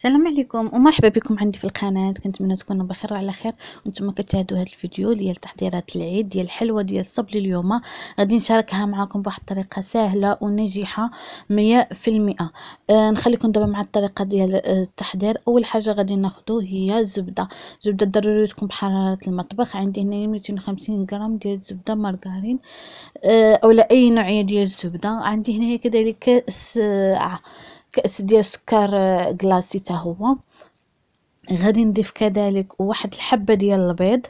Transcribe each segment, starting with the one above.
السلام عليكم ومرحبا بكم عندي في القناه كنتمنى تكونوا بخير وعلى خير وانتم كتشاهدوا هذا الفيديو ديال تحضيرات العيد ديال الحلوى ديال الصبل اليوم غادي نشاركها معكم بواحد الطريقه سهله وناجحه 100% آه نخليكم دابا مع الطريقه ديال أه، التحضير اول حاجه غادي ناخدو هي الزبده الزبده ضروري تكون بحراره المطبخ عندي هنا 250 غرام ديال الزبده مارغرين أه، اولا اي نوعيه ديال الزبده عندي هنا كذلك ساعه كأس ديال سكر آه، كلاصي حتى هو غادي نضيف كذلك واحد الحبه ديال البيض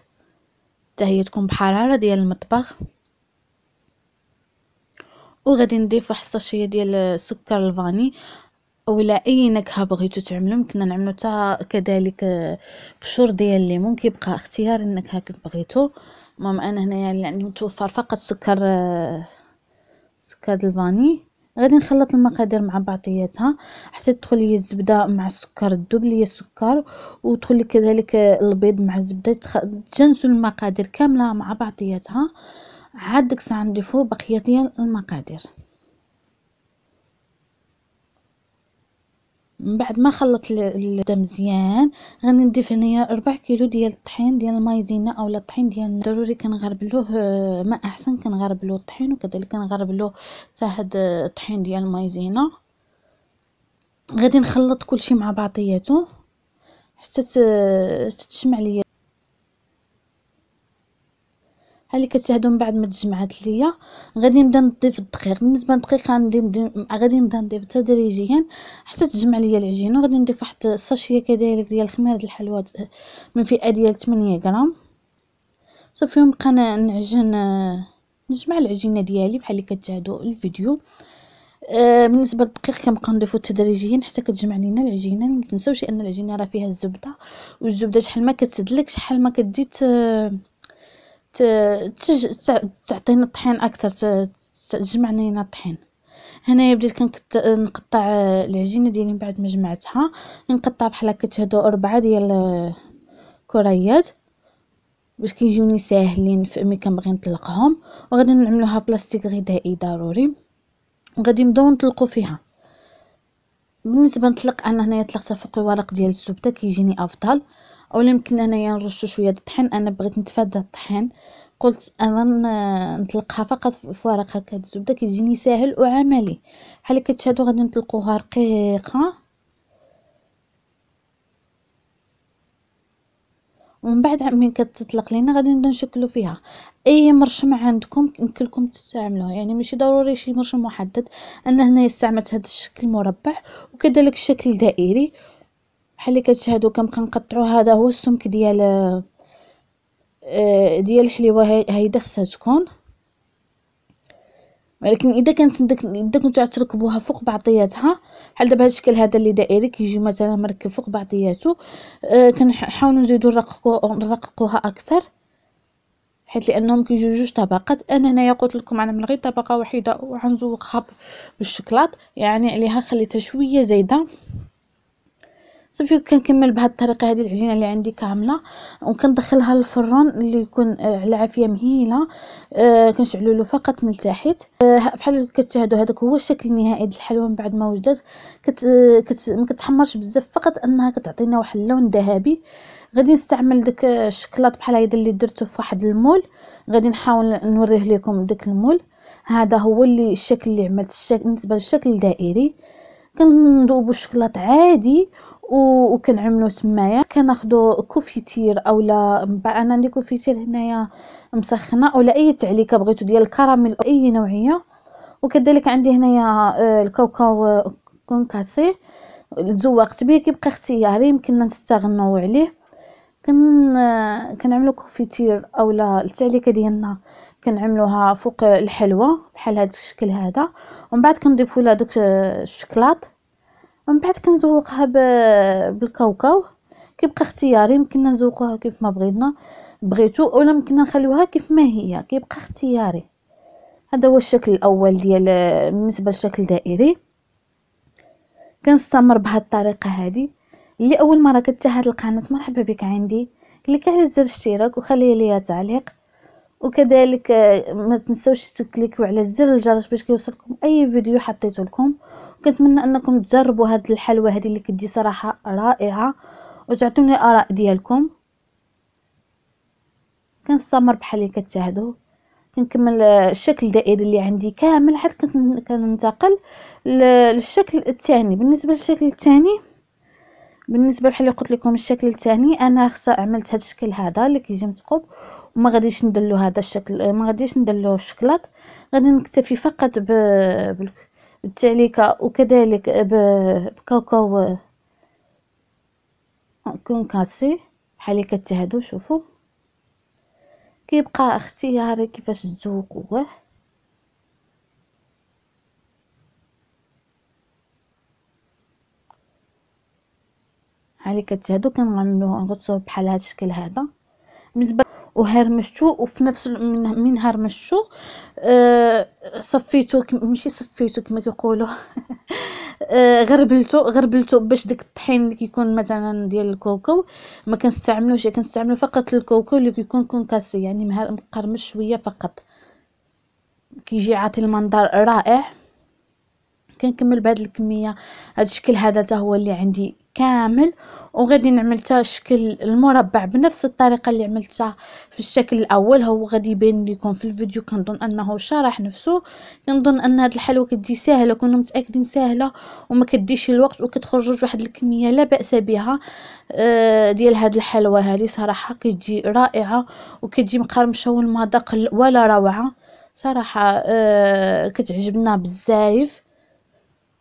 حتى هي تكون بحراره ديال المطبخ وغادي نضيف واحد الصاشيه ديال آه، السكر الفاني ولا اي نكهه بغيتو تعملو يمكن نعملو حتى كذلك آه، بشور ديال الليمون كيبقى اختيار النكهه كيف بغيتو المهم انا هنايا يعني عندي متوفر فقط سكر سكر الفاني غادي نخلط المقادير مع بعضياتها حتى تدخل لي الزبده مع السكر الدوب لي السكر وتدخل لي كذلك البيض مع الزبده تجنسوا المقادير كامله مع بعضياتها عاد ديك الساعه نضيفو بقيه ديال المقادير من بعد ما خلط الدم مزيان غنضيف هنايا ربع كيلو ديال الطحين ديال المايزينا اولا الطحين ديال ضروري كنغربلوه آه، ما احسن كنغربلو الطحين وكذلك كنغربلو حتى هاد الطحين ديال المايزينا غادي نخلط كلشي مع بعضياته حتى حتى ليا بحال اللي كتشاهدوا من بعد ما تجمعات ليا غادي نبدا نضيف الدقيق بالنسبه للدقيق غادي غادي نبدا نضيف تدريجيا حتى تجمع ليا العجينه غادي نضيف واحد الساشيه كذلك ديال خميره الحلوى آه، من فئه ديال 8 غرام صافي نبقى نعجن آه، نجمع العجينه ديالي بحال اللي كتشاهدوا الفيديو آه، بالنسبه للدقيق كنبقى نضيفو تدريجيا حتى كتجمع لينا العجينه ما تنساوش ان العجينه راه فيها الزبده والزبده شحال ما كتسدلك شحال ما كديت آه تعطينا الطحين اكثر تجمع لنا الطحين هنايا بديت كنقطع العجينه ديالي من بعد ما جمعتها نقطع بحال هكا هادو اربعه ديال كريات باش كيجيوني ساهلين في ملي كنبغي نطلقهم وغادي نعملوها بلاستيك غذائي ضروري وغادي نبداو نطلقو فيها بالنسبه نطلق انا هنايا طلقتها فوق الورق ديال الزبده كيجيني افضل اولا يمكن انايا نرشو شويه الطحين انا بغيت نتفادى الطحين قلت انا نطلقها فقط في ورق هكا الزبده كيجيني ساهل وعملي بحال كتشاهدوا غادي نطلقوها رقيقه ومن بعد من كتطلق لينا غادي نبدا نشكلو فيها اي مرشم عندكم يمكن لكم تستعملوه يعني ماشي ضروري شي مرشم محدد انا هنا استعملت هذا الشكل مربع وكذلك الشكل دائري بحال اللي كتشاهدوا كنبقى نقطعو هذا هو السمك ديال آه، ديال الحليوه هايده خصها تكون ولكن اذا كانت داك اذا كنتو تركبوها فوق بعضياتها بحال دابا هذا الشكل هذا اللي دائري كيجي مثلا مركب فوق بعضياته آه كنحاولوا نزيدو نرققو نرققوها اكثر حيت لانهم كيجيو جوج طبقات انا هنايا قلت لكم انا من غير طبقه وحيده وغنزوقها بالشكلاط يعني عليها خليتها شويه زايده صافي كنكمل بهاد الطريقه هذه العجينه اللي عندي كامله وكندخلها للفرن اللي يكون آه، على عافيه مهيله آه، كنشعلو له فقط من التحت آه، فحال بحال كتشاهدوا هذاك هو الشكل النهائي ديال الحلوى من بعد ما وجدت كت, كت ما كتحمرش بزاف فقط انها كتعطينا واحد اللون ذهبي غادي نستعمل داك الشكلاط بحال هذا اللي درته في واحد المول غادي نحاول نوريه لكم داك المول هذا هو اللي الشكل اللي عملت بالنسبه للشكل الدائري كندوبو الشكلاط عادي وكنعملو تمايا كناخدو كوفيتير اولا انا عندي كوفيتير هنايا مسخنه اولا اي تعليكه بغيتو ديال الكراميل او اي نوعيه وكذلك عندي هنايا آه، الكاوكاو آه، كونكاسي تزوقت به كيبقى اختياري يمكننا نستغناو عليه كن آه، كنعملو كوفيتير اولا التعليكه ديالنا كنعملوها فوق الحلوه بحال هذا الشكل هذا ومن بعد كنضيفوا لها دوك الشكلاط ومن بعد كنزوقها بالكاوكاو كيبقى اختياري يمكننا نزوقوها كيف ما بغينا بغيتو اولا يمكننا نخليوها كيف ما هي كيبقى اختياري هذا هو الشكل الاول ديال بالنسبه للشكل الدائري كنستمر بهاد الطريقه هذه اللي اول مره هذه القناه مرحبا بك عندي كليك على زر الاشتراك وخلي ليا تعليق وكذلك ما تنسوش تكليكوا على زر الجرس باش كيوصلكم اي فيديو حطيته لكم كنتمنى انكم تجربوا هاد الحلوى هذه اللي كدي صراحه رائعه وتعطوني الاراء ديالكم كنستمر بحال اللي كتشاهدوا كنكمل الشكل الدائري اللي عندي كامل حتى كننتقل للشكل الثاني بالنسبه للشكل الثاني بالنسبه بحال اللي قلت لكم الشكل الثاني انا خصا عملت هذا الشكل هذا اللي كيجي مثقوب وما غاديش ندلو هذا الشكل ما غاديش ندلو الشكلاط غادي نكتفي فقط ب... بالتعليكة وكذلك بكاكاو كونكاسي بحال اللي كتهادو شوفو كيبقى اختياري كيفاش تزوقوه بحال اللي كتهادو كنغملوه نغطسوه بحال هاد الشكل هذا بالنسبه وهرمشتو وفي نفس من, من هرمشتو أه صفيتو ماشي صفيتو كما كيقولوا أه غربلتو غربلتو باش داك الطحين اللي كيكون مثلا ديال الكوكو ما كنستعملوش كنستعملو فقط الكوكو اللي كيكون كونكاسي يعني مقرمش شويه فقط كيجي عاطي المنظر رائع كنكمل بهاد الكميه هاد الشكل هذا هو اللي عندي كامل وغادي نعملتها شكل المربع بنفس الطريقه اللي عملتها في الشكل الاول هو غادي يبان لكم في الفيديو كنظن انه شرح نفسه كنظن ان هذه الحلوه كتجي ساهله كنا متاكدين ساهله وما كديش الوقت وكتخرج واحد الكميه لا باس بها آه، ديال هاد الحلوه هذه صراحه كتجي رائعه وكتجي مقرمشه والمذاق ولا روعه صراحه آه، كتعجبنا بزاف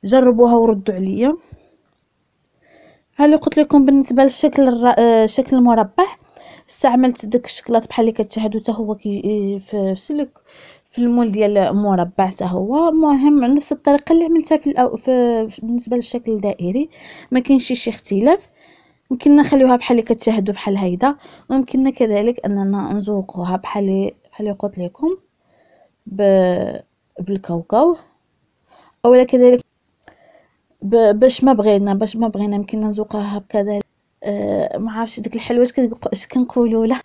جربوها وردوا عليا ها اللي قلت لكم بالنسبه للشكل الر... آه، شكل المربع استعملت داك الشكلاط بحال اللي كتشاهدوا حتى هو كي آه، في سلك في المول ديال المربع حتى هو المهم نفس الطريقه اللي عملتها في, الأو... في بالنسبه للشكل الدائري ما كاينش شي اختلاف يمكننا نخليوها بحال اللي كتشاهدوا بحال هيدا ويمكننا كذلك اننا نزوقوها بحال بحال اللي قلت لكم ب... بالكاوكاو اولا كذلك باش ما بغينا باش ما بغينا يمكن نزوقها هكا أه ما عارفش ديك الحلوات اش كنقولوا لها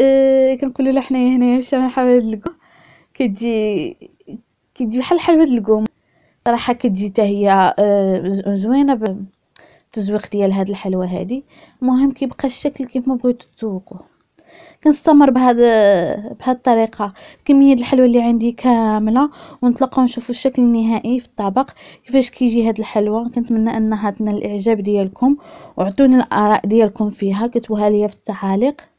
أه كنقولوا لها حنايا هنايا شحال حلوه الكو كتجي كتجي بحال حلوه اللقوم صراحه كتجي حتى هي أه زوينه التزويق ديال هاد الحلوه هادي المهم كيبقى الشكل كيف ما بغيتو تذوقوه كنستمر بهاد بهاد الطريقه كميه الحلوى اللي عندي كامله ونتلقاو نشوفوا الشكل النهائي في الطبق كيفاش كيجي هاد الحلوى كنتمنى انها تنال الاعجاب ديالكم وعطوني الاراء ديالكم فيها كتبوها ليا في التعاليق